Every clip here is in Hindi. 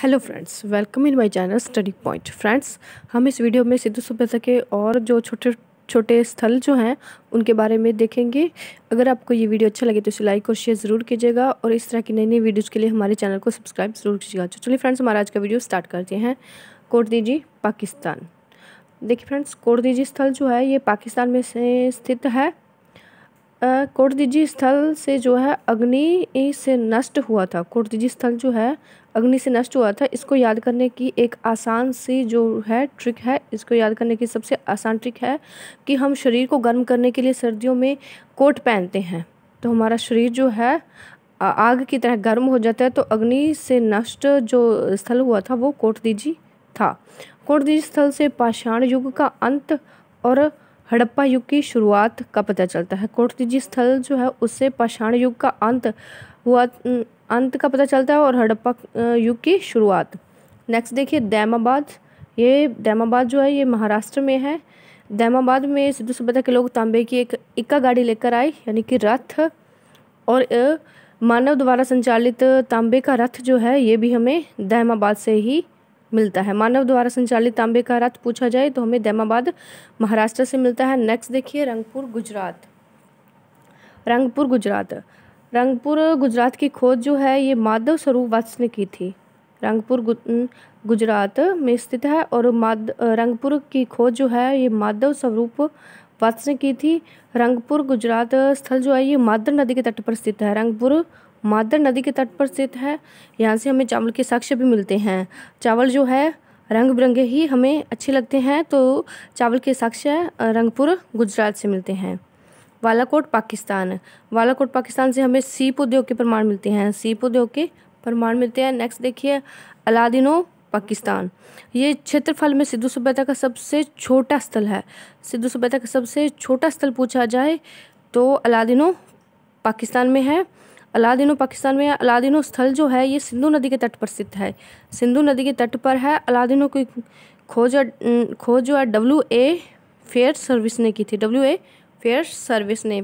hello friends welcome in my channel study point friends हम इस वीडियो में सिद्धू सभ्यता के और जो छोटे छोटे स्थल जो हैं उनके बारे में देखेंगे अगर आपको ये वीडियो अच्छा लगे तो इसे लाइक और शेयर ज़रूर कीजिएगा और इस तरह की नई नई वीडियोज़ के लिए हमारे चैनल को सब्सक्राइब ज़रूर कीजिएगा तो चलिए फ्रेंड्स हमारा आज का वीडियो स्टार्ट करते हैं दीजिए पाकिस्तान देखिए फ्रेंड्स दीजिए स्थल जो है ये पाकिस्तान में से स्थित है कोटदिजी स्थल से जो है अग्नि से नष्ट हुआ था कोटदिजी स्थल जो है अग्नि से नष्ट हुआ था इसको याद करने की एक आसान सी जो है ट्रिक है इसको याद करने की सबसे आसान ट्रिक है कि हम शरीर को गर्म करने के लिए सर्दियों में कोट पहनते हैं तो हमारा शरीर जो है आग की तरह गर्म हो जाता है तो अग्नि से नष्ट जो स्थल हुआ था वो कोटदिजी था कोटदिजी स्थल से पाषाण युग का अंत और हड़प्पा युग की शुरुआत का पता चलता है कोटतिजी स्थल जो है उससे पाषाण युग का अंत हुआ अंत का पता चलता है और हड़प्पा युग की शुरुआत नेक्स्ट देखिए दैमाबाद ये दैमाबाद जो है ये महाराष्ट्र में है दैमाबाद में सिद्धु सभ्यता के लोग तांबे की एक इक्का गाड़ी लेकर आए यानी कि रथ और मानव द्वारा संचालित तांबे का रथ जो है ये भी हमें दैमाबाद से ही मिलता है मानव द्वारा संचालित तांबे का रथ पूछा जाए तो हमें दैमाबाद महाराष्ट्र से मिलता है नेक्स्ट देखिए रंगपुर गुजरात रंगपुर गुजरात रंगपुर गुजरात की खोज जो है ये माधव स्वरूप वत्स ने की थी रंगपुर गुजरात में स्थित है और माध रंगपुर की खोज जो है ये माधव स्वरूप वत्स ने की थी रंगपुर गुजरात स्थल जो है ये माद्र नदी के तट पर स्थित है रंगपुर मादर नदी के तट पर स्थित है यहाँ से हमें चावल के साक्ष्य भी मिलते हैं चावल जो है रंग बिरंगे ही हमें अच्छे लगते हैं तो चावल के साक्ष्य रंगपुर गुजरात से मिलते हैं बालाकोट पाकिस्तान बालाकोट पाकिस्तान से हमें सीप उद्योग के प्रमाण मिलते हैं सीप उद्योग के प्रमाण मिलते हैं नेक्स्ट देखिए अलादिनो पाकिस्तान ये क्षेत्रफल में सिद्धू सभ्यता का सबसे छोटा स्थल है सिद्धू सभ्यता का सबसे छोटा स्थल पूछा जाए तो अलादिनो पाकिस्तान में है अलादीनो पाकिस्तान में अलादीनो स्थल जो है ये सिंधु नदी के तट पर स्थित है सिंधु नदी के तट पर है अलादीनो की खोज खोज जो है डब्ल्यू ए फेयर सर्विस ने की थी डब्ल्यू ए फेयर सर्विस ने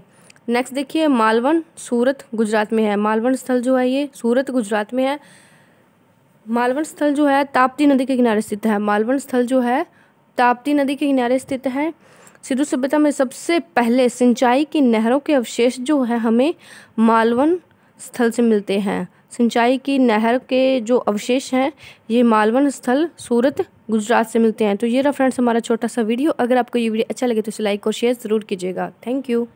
नेक्स्ट देखिए मालवन सूरत गुजरात में है मालवन स्थल जो है ये सूरत गुजरात में है मालवन स्थल जो है ताप्ती नदी के किनारे स्थित है मालवन स्थल जो है ताप्ती नदी के किनारे स्थित है सिद्धू सभ्यता में सबसे पहले सिंचाई की नहरों के अवशेष जो है हमें मालवन स्थल से मिलते हैं सिंचाई की नहर के जो अवशेष हैं ये मालवन स्थल सूरत गुजरात से मिलते हैं तो ये रहा फ्रेंड्स हमारा छोटा सा वीडियो अगर आपको ये वीडियो अच्छा लगे तो इसे लाइक और शेयर ज़रूर कीजिएगा थैंक यू